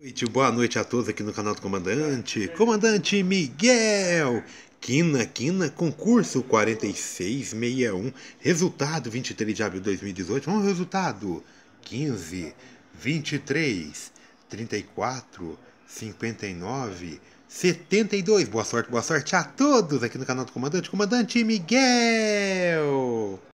noite, boa noite a todos aqui no canal do Comandante. Comandante Miguel! Quina Quina, concurso 4661, resultado 23 de abril de 2018. Vamos ao resultado: 15, 23, 34, 59, 72. Boa sorte, boa sorte a todos aqui no canal do Comandante. Comandante Miguel!